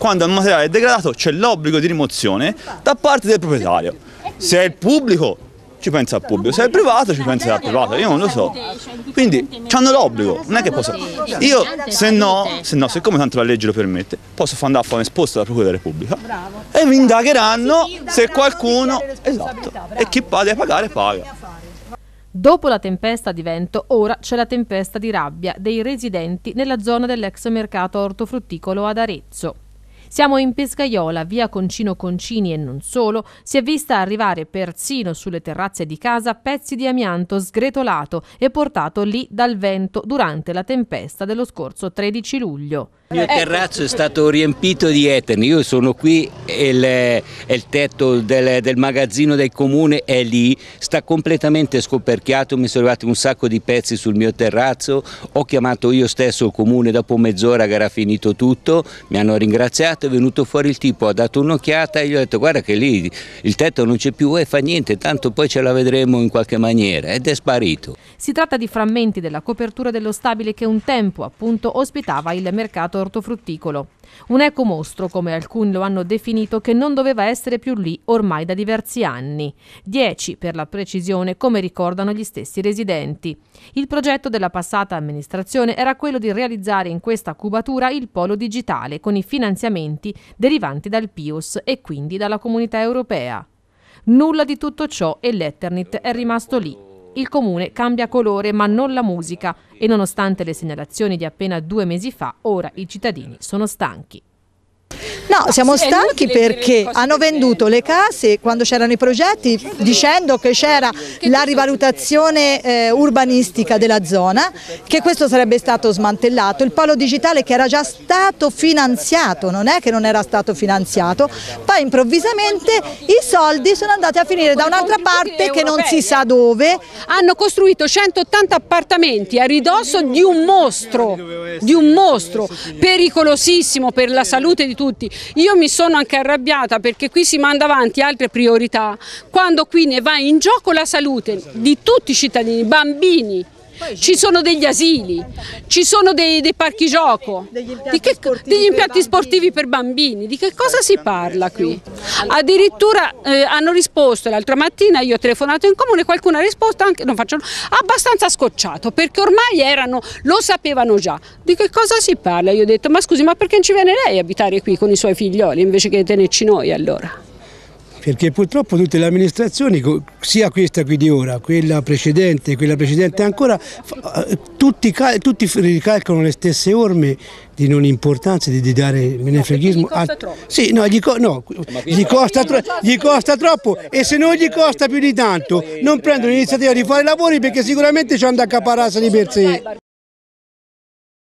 quando il materiale è degradato c'è l'obbligo di rimozione da parte del proprietario. Se è il pubblico ci pensa il pubblico, se è il privato ci pensa il privato, io non lo so. Quindi hanno l'obbligo, non è che posso. Io se no, se no, siccome tanto la legge lo permette, posso andare a fare un'esposta alla Procura della Repubblica e mi indagheranno se qualcuno. Esatto. E chi deve pagare paga. Dopo la tempesta di vento, ora c'è la tempesta di rabbia dei residenti nella zona dell'ex mercato ortofrutticolo ad Arezzo. Siamo in Pescaiola, via Concino Concini e non solo, si è vista arrivare persino sulle terrazze di casa pezzi di amianto sgretolato e portato lì dal vento durante la tempesta dello scorso 13 luglio. Il mio eh, ecco. terrazzo è stato riempito di etni, io sono qui e il, il, tetto del, del, magazzino del comune è lì, sta completamente scoperchiato, mi sono arrivati un sacco di pezzi sul mio terrazzo, ho chiamato io stesso il comune dopo mezz'ora che era finito tutto, mi hanno ringraziato, è venuto fuori il tipo, ha dato un'occhiata e gli ho detto guarda che lì il tetto non c'è più e fa niente, tanto poi ce la vedremo in qualche maniera ed è sparito. Si tratta di frammenti della copertura dello stabile che un tempo appunto ospitava il mercato ortofrutticolo. Un ecomostro, come alcuni lo hanno definito, che non doveva essere più lì ormai da diversi anni. Dieci, per la precisione, come ricordano gli stessi residenti. Il progetto della passata amministrazione era quello di realizzare in questa cubatura il polo digitale con i finanziamenti derivanti dal PIUS e quindi dalla comunità europea. Nulla di tutto ciò e l'Eternit è rimasto lì, il comune cambia colore ma non la musica e nonostante le segnalazioni di appena due mesi fa, ora i cittadini sono stanchi. No, siamo sì, stanchi perché hanno venduto le case quando c'erano i progetti dicendo che c'era la rivalutazione eh, urbanistica della zona, che questo sarebbe stato smantellato, il palo digitale che era già stato finanziato, non è che non era stato finanziato, poi improvvisamente i soldi sono andati a finire da un'altra parte che non si sa eh. dove. Hanno costruito 180 appartamenti a ridosso di un mostro, di un mostro pericolosissimo per la salute di tutti, io mi sono anche arrabbiata perché qui si manda avanti altre priorità, quando qui ne va in gioco la salute di tutti i cittadini, bambini, ci sono degli asili, ci sono dei, dei parchi gioco, impianti che, degli impianti sportivi per bambini, di che cosa si parla qui? Addirittura eh, hanno risposto l'altra mattina, io ho telefonato in comune, qualcuno ha risposto anche, non faccio, abbastanza scocciato perché ormai erano, lo sapevano già. Di che cosa si parla? Io ho detto ma scusi ma perché non ci viene lei a abitare qui con i suoi figlioli invece che tenerci noi allora? perché purtroppo tutte le amministrazioni, sia questa qui di ora, quella precedente, quella precedente ancora, eh, tutti, tutti ricalcolano le stesse orme di non importanza, di, di dare menefreghismo. No, gli costa troppo. Sì, no, gli, co no, gli, costa tro gli, costa troppo e se non gli costa più di tanto non prendono l'iniziativa di fare i lavori perché sicuramente ci hanno da capararsi di per sé.